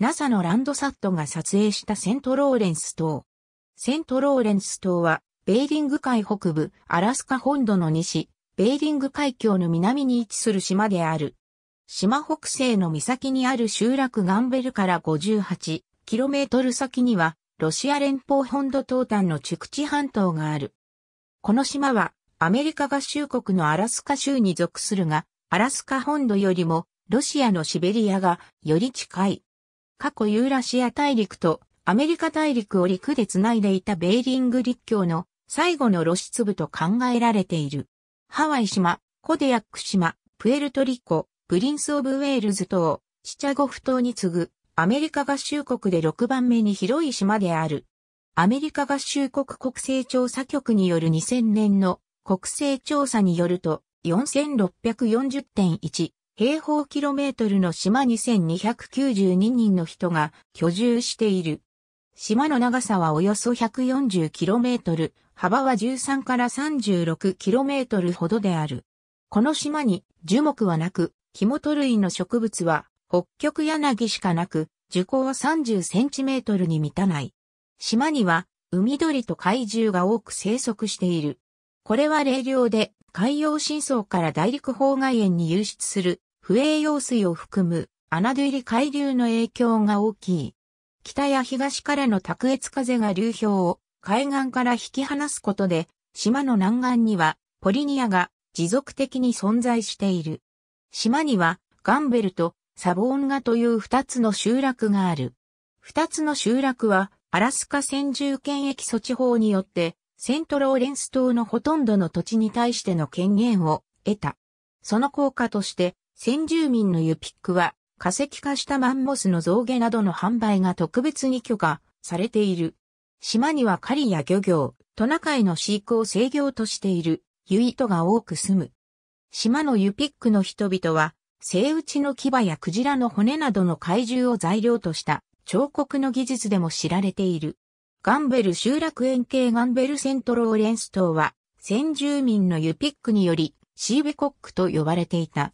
NASA のランドサットが撮影したセントローレンス島。セントローレンス島は、ベーリング海北部、アラスカ本土の西、ベーリング海峡の南に位置する島である。島北西の岬にある集落ガンベルから 58km 先には、ロシア連邦本土東端のチュクチ半島がある。この島は、アメリカ合衆国のアラスカ州に属するが、アラスカ本土よりも、ロシアのシベリアがより近い。過去ユーラシア大陸とアメリカ大陸を陸でつないでいたベーリング陸橋の最後の露出部と考えられている。ハワイ島、コデヤック島、プエルトリコ、プリンスオブウェールズ島、シチャゴフ島に次ぐアメリカ合衆国で6番目に広い島である。アメリカ合衆国国勢調査局による2000年の国勢調査によると4640.1平方キロメートルの島2292人の人が居住している。島の長さはおよそ1 4 0キロメートル、幅は13から3 6キロメートルほどである。この島に樹木はなく、モト類の植物は北極柳しかなく、樹高は3 0センチメートルに満たない。島には海鳥と怪獣が多く生息している。これは霊涼で海洋深層から大陸方外園に流出する不栄養水を含む穴出入り海流の影響が大きい。北や東からの卓越風が流氷を海岸から引き離すことで、島の南岸にはポリニアが持続的に存在している。島にはガンベルとサボーンガという二つの集落がある。二つの集落はアラスカ先住権益措置法によってセントローレンス島のほとんどの土地に対しての権限を得た。その効果として先住民のユピックは化石化したマンモスの象牙などの販売が特別に許可されている。島には狩りや漁業、トナカイの飼育を制御としているユイトが多く住む。島のユピックの人々は、生打ちの牙やクジラの骨などの怪獣を材料とした彫刻の技術でも知られている。ガンベル集落円形ガンベルセントローレンス島は、先住民のユピックにより、シーベコックと呼ばれていた。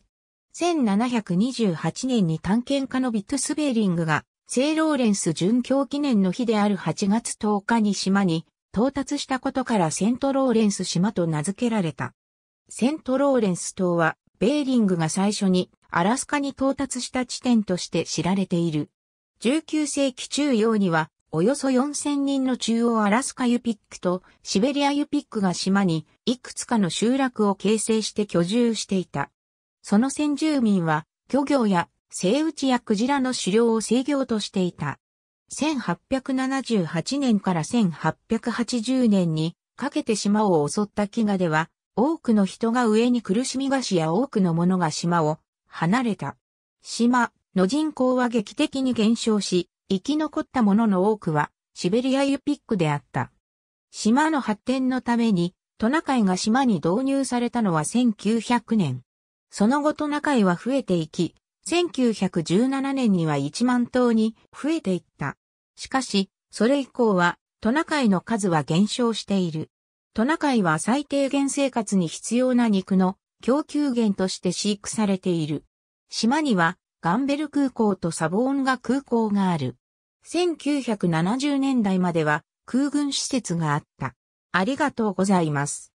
1728年に探検家のビットスベーリングが、聖ローレンス殉教記念の日である8月10日に島に到達したことからセントローレンス島と名付けられた。セントローレンス島は、ベーリングが最初にアラスカに到達した地点として知られている。19世紀中央には、およそ4000人の中央アラスカユピックとシベリアユピックが島にいくつかの集落を形成して居住していた。その先住民は漁業や生打ちやクジラの狩猟を制御としていた。1878年から1880年にかけて島を襲った飢餓では、多くの人が上に苦しみがしや多くの者が島を離れた。島の人口は劇的に減少し、生き残った者の多くはシベリアユピックであった。島の発展のためにトナカイが島に導入されたのは1900年。その後トナカイは増えていき、1917年には1万頭に増えていった。しかし、それ以降はトナカイの数は減少している。トナカイは最低限生活に必要な肉の供給源として飼育されている。島にはガンベル空港とサボーンガ空港がある。1970年代までは空軍施設があった。ありがとうございます。